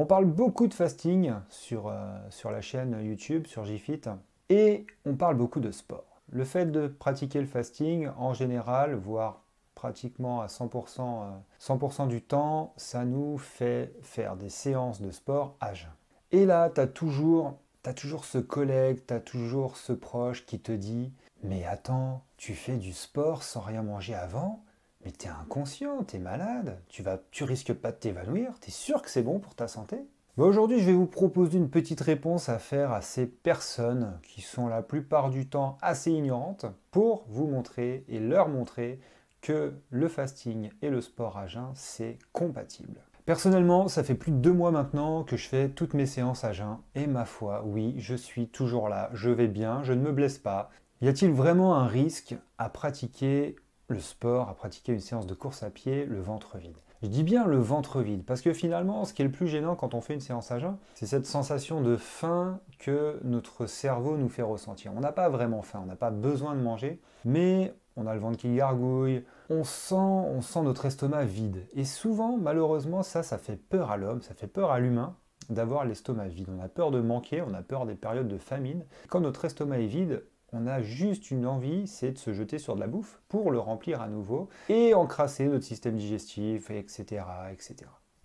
On parle beaucoup de fasting sur, euh, la chaîne YouTube, sur JFIT, et on parle beaucoup de sport. Le fait de pratiquer le fasting en général, voire pratiquement à 100%, euh, du temps, ça nous fait faire des séances de sport à jeun. Et là, tu toujours, as toujours ce collègue, tu as toujours ce proche qui te dit Mais attends, tu fais du sport sans rien manger avant mais t'es inconscient, t'es malade, tu, vas, tu risques pas de t'évanouir, t'es sûr que c'est bon pour ta santé bah, Aujourd'hui, je vais vous proposer une petite réponse à faire à ces personnes qui sont la plupart du temps assez ignorantes pour vous montrer et leur montrer que le fasting et le sport à jeun, c'est compatible. Personnellement, ça fait plus de deux mois maintenant que je fais toutes mes séances à jeun et ma foi, oui, je suis toujours là, je vais bien, je ne me blesse pas. Y a-t-il vraiment un risque à pratiquer le sport, à pratiquer une séance de course à pied, le ventre vide. Je dis bien le ventre vide, parce que finalement, ce qui est le plus gênant quand on fait une séance à jeun, c'est cette sensation de faim que notre cerveau nous fait ressentir. On n'a pas vraiment faim, on n'a pas besoin de manger, mais on a le ventre qui gargouille, on sent, on sent notre estomac vide. Et souvent, malheureusement, ça, ça fait peur à l'homme, ça fait peur à l'humain, d'avoir l'estomac vide. On a peur de manquer, on a peur des périodes de famine. Quand notre estomac est vide, on a juste une envie, c'est de se jeter sur de la bouffe pour le remplir à nouveau et encrasser notre système digestif, etc., etc.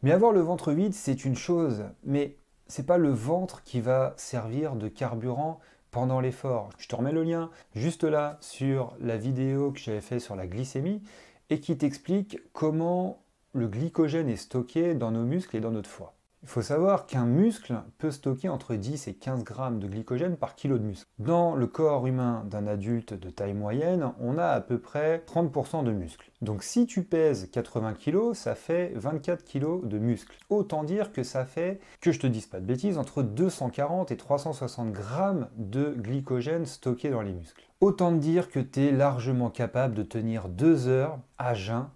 Mais avoir le ventre vide, c'est une chose, mais c'est pas le ventre qui va servir de carburant pendant l'effort. Je te remets le lien juste là sur la vidéo que j'avais faite sur la glycémie et qui t'explique comment le glycogène est stocké dans nos muscles et dans notre foie. Il faut savoir qu'un muscle peut stocker entre 10 et 15 grammes de glycogène par kilo de muscle. Dans le corps humain d'un adulte de taille moyenne, on a à peu près 30% de muscle. Donc si tu pèses 80 kg, ça fait 24 kg de muscle. Autant dire que ça fait, que je te dise pas de bêtises, entre 240 et 360 grammes de glycogène stocké dans les muscles. Autant dire que tu es largement capable de tenir deux heures à jeun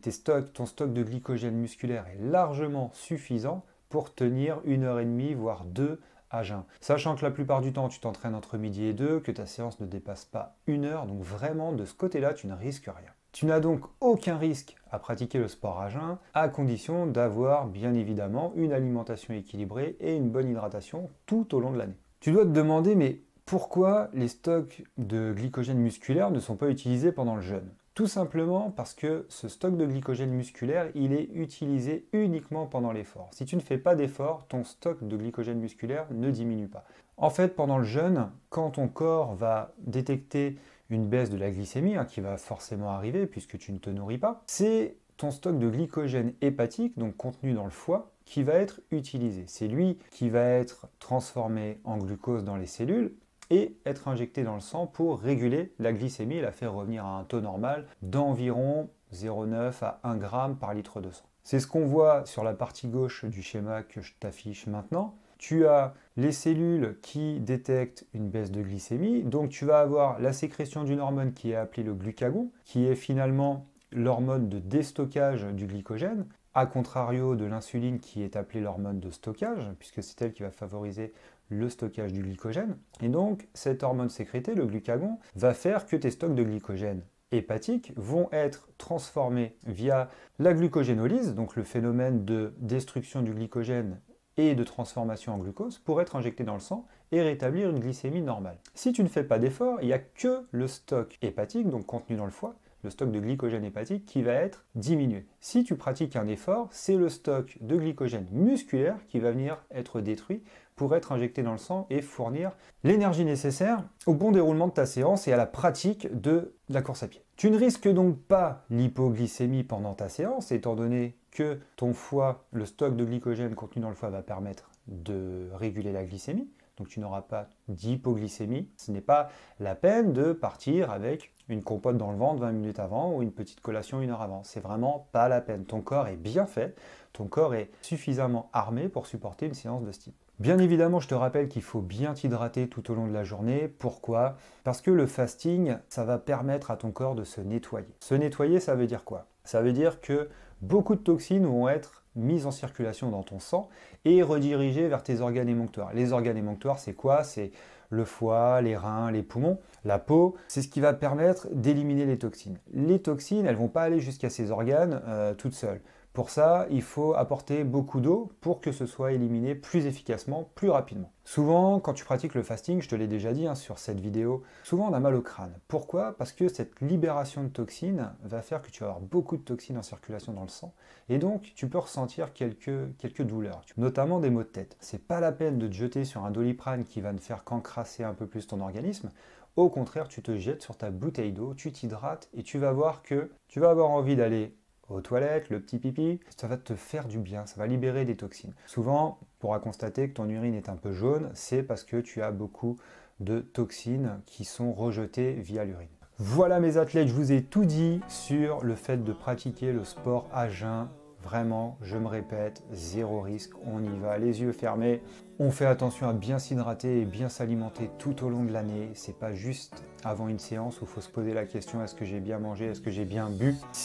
tes, stocks, ton stock de glycogène musculaire est largement suffisant pour tenir une heure et demie, voire deux à jeun. Sachant que la plupart du temps, tu t'entraînes entre midi et deux, que ta séance ne dépasse pas une heure, donc vraiment de ce côté-là, tu ne risques rien. Tu n'as donc aucun risque à pratiquer le sport à jeun, à condition d'avoir bien évidemment une alimentation équilibrée et une bonne hydratation tout au long de l'année. Tu dois te demander, mais pourquoi les stocks de glycogène musculaire ne sont pas utilisés pendant le jeûne tout simplement parce que ce stock de glycogène musculaire, il est utilisé uniquement pendant l'effort. Si tu ne fais pas d'effort, ton stock de glycogène musculaire ne diminue pas. En fait, pendant le jeûne, quand ton corps va détecter une baisse de la glycémie, hein, qui va forcément arriver puisque tu ne te nourris pas, c'est ton stock de glycogène hépatique, donc contenu dans le foie, qui va être utilisé. C'est lui qui va être transformé en glucose dans les cellules, et être injecté dans le sang pour réguler la glycémie et la faire revenir à un taux normal d'environ 0,9 à 1 g par litre de sang. C'est ce qu'on voit sur la partie gauche du schéma que je t'affiche maintenant. Tu as les cellules qui détectent une baisse de glycémie, donc tu vas avoir la sécrétion d'une hormone qui est appelée le glucagon, qui est finalement l'hormone de déstockage du glycogène, à contrario de l'insuline qui est appelée l'hormone de stockage, puisque c'est elle qui va favoriser le stockage du glycogène. Et donc, cette hormone sécrétée, le glucagon, va faire que tes stocks de glycogène hépatique vont être transformés via la glucogénolyse, donc le phénomène de destruction du glycogène et de transformation en glucose, pour être injecté dans le sang et rétablir une glycémie normale. Si tu ne fais pas d'effort, il n'y a que le stock hépatique, donc contenu dans le foie, le stock de glycogène hépatique qui va être diminué. Si tu pratiques un effort, c'est le stock de glycogène musculaire qui va venir être détruit pour être injecté dans le sang et fournir l'énergie nécessaire au bon déroulement de ta séance et à la pratique de la course à pied. Tu ne risques donc pas l'hypoglycémie pendant ta séance, étant donné que ton foie, le stock de glycogène contenu dans le foie va permettre de réguler la glycémie donc tu n'auras pas d'hypoglycémie. Ce n'est pas la peine de partir avec une compote dans le ventre 20 minutes avant ou une petite collation une heure avant. C'est vraiment pas la peine. Ton corps est bien fait, ton corps est suffisamment armé pour supporter une séance de ce type. Bien évidemment, je te rappelle qu'il faut bien t'hydrater tout au long de la journée. Pourquoi Parce que le fasting, ça va permettre à ton corps de se nettoyer. Se nettoyer, ça veut dire quoi Ça veut dire que beaucoup de toxines vont être mises en circulation dans ton sang et redirigées vers tes organes émonctoires. Les organes émonctoires, c'est quoi C'est le foie, les reins, les poumons, la peau. C'est ce qui va permettre d'éliminer les toxines. Les toxines, elles vont pas aller jusqu'à ces organes euh, toutes seules. Pour ça, il faut apporter beaucoup d'eau pour que ce soit éliminé plus efficacement, plus rapidement. Souvent, quand tu pratiques le fasting, je te l'ai déjà dit hein, sur cette vidéo, souvent on a mal au crâne. Pourquoi Parce que cette libération de toxines va faire que tu vas avoir beaucoup de toxines en circulation dans le sang, et donc tu peux ressentir quelques, quelques douleurs, notamment des maux de tête. C'est pas la peine de te jeter sur un doliprane qui va ne faire qu'encrasser un peu plus ton organisme. Au contraire, tu te jettes sur ta bouteille d'eau, tu t'hydrates et tu vas voir que tu vas avoir envie d'aller aux toilettes, le petit pipi, ça va te faire du bien, ça va libérer des toxines. Souvent, on pourra constater que ton urine est un peu jaune, c'est parce que tu as beaucoup de toxines qui sont rejetées via l'urine. Voilà mes athlètes, je vous ai tout dit sur le fait de pratiquer le sport à jeun. Vraiment, je me répète, zéro risque, on y va, les yeux fermés. On fait attention à bien s'hydrater et bien s'alimenter tout au long de l'année. C'est pas juste avant une séance où il faut se poser la question est-ce que j'ai bien mangé, est-ce que j'ai bien bu.